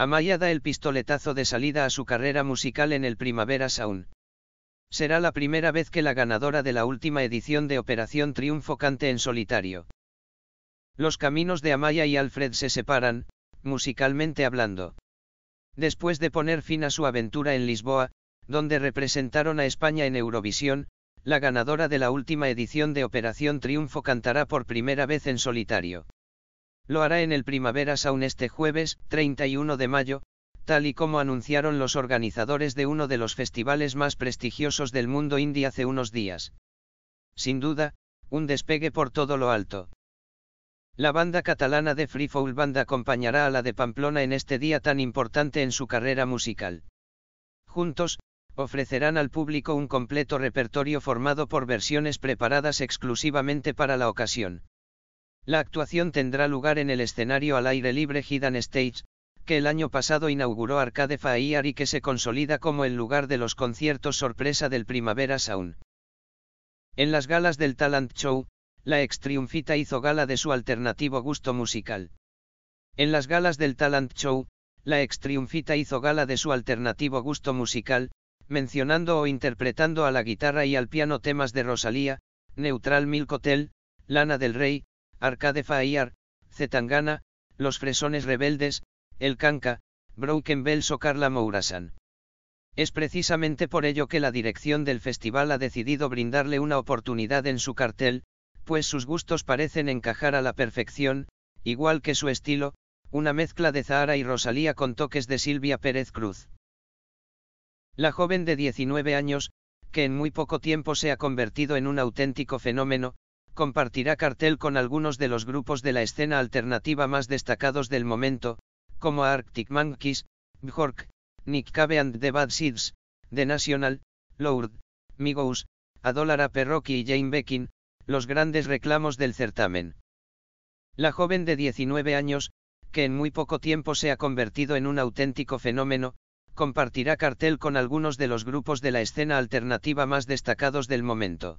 Amaya da el pistoletazo de salida a su carrera musical en el Primavera Sound. Será la primera vez que la ganadora de la última edición de Operación Triunfo cante en solitario. Los caminos de Amaya y Alfred se separan, musicalmente hablando. Después de poner fin a su aventura en Lisboa, donde representaron a España en Eurovisión, la ganadora de la última edición de Operación Triunfo cantará por primera vez en solitario. Lo hará en el Primavera Sound este jueves, 31 de mayo, tal y como anunciaron los organizadores de uno de los festivales más prestigiosos del mundo indie hace unos días. Sin duda, un despegue por todo lo alto. La banda catalana de Free Fall Band acompañará a la de Pamplona en este día tan importante en su carrera musical. Juntos, ofrecerán al público un completo repertorio formado por versiones preparadas exclusivamente para la ocasión. La actuación tendrá lugar en el escenario al aire libre Hidden Stage, que el año pasado inauguró Arcade Fire y que se consolida como el lugar de los conciertos sorpresa del Primavera Sound. En las galas del Talent Show, la ex triunfita hizo gala de su alternativo gusto musical. En las galas del Talent Show, la ex triunfita hizo gala de su alternativo gusto musical, mencionando o interpretando a la guitarra y al piano temas de Rosalía, Neutral Milk Hotel, Lana del Rey, Arcade Fire, Zetangana, Los Fresones Rebeldes, El Canca, Broken Bells o Carla Mourasan. Es precisamente por ello que la dirección del festival ha decidido brindarle una oportunidad en su cartel, pues sus gustos parecen encajar a la perfección, igual que su estilo, una mezcla de Zahara y Rosalía con toques de Silvia Pérez Cruz. La joven de 19 años, que en muy poco tiempo se ha convertido en un auténtico fenómeno, compartirá cartel con algunos de los grupos de la escena alternativa más destacados del momento, como Arctic Monkeys, Bjork, Nick Cave and the Bad Seeds, The National, Lord, Migos, Adolara Perroqui y Jane Beckin, los grandes reclamos del certamen. La joven de 19 años, que en muy poco tiempo se ha convertido en un auténtico fenómeno, compartirá cartel con algunos de los grupos de la escena alternativa más destacados del momento.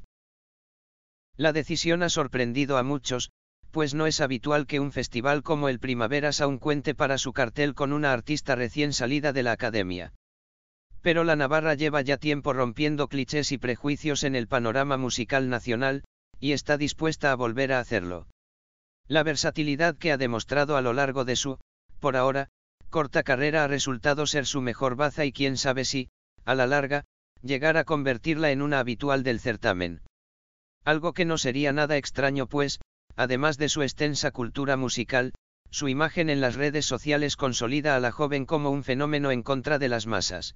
La decisión ha sorprendido a muchos, pues no es habitual que un festival como el Primaveras aún cuente para su cartel con una artista recién salida de la academia. Pero la Navarra lleva ya tiempo rompiendo clichés y prejuicios en el panorama musical nacional, y está dispuesta a volver a hacerlo. La versatilidad que ha demostrado a lo largo de su, por ahora, corta carrera ha resultado ser su mejor baza y quién sabe si, a la larga, llegar a convertirla en una habitual del certamen. Algo que no sería nada extraño pues, además de su extensa cultura musical, su imagen en las redes sociales consolida a la joven como un fenómeno en contra de las masas.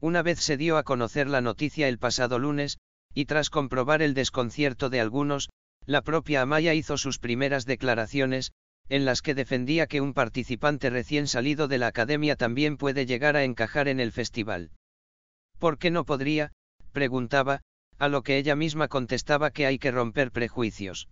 Una vez se dio a conocer la noticia el pasado lunes, y tras comprobar el desconcierto de algunos, la propia Amaya hizo sus primeras declaraciones, en las que defendía que un participante recién salido de la academia también puede llegar a encajar en el festival. ¿Por qué no podría? preguntaba, a lo que ella misma contestaba que hay que romper prejuicios.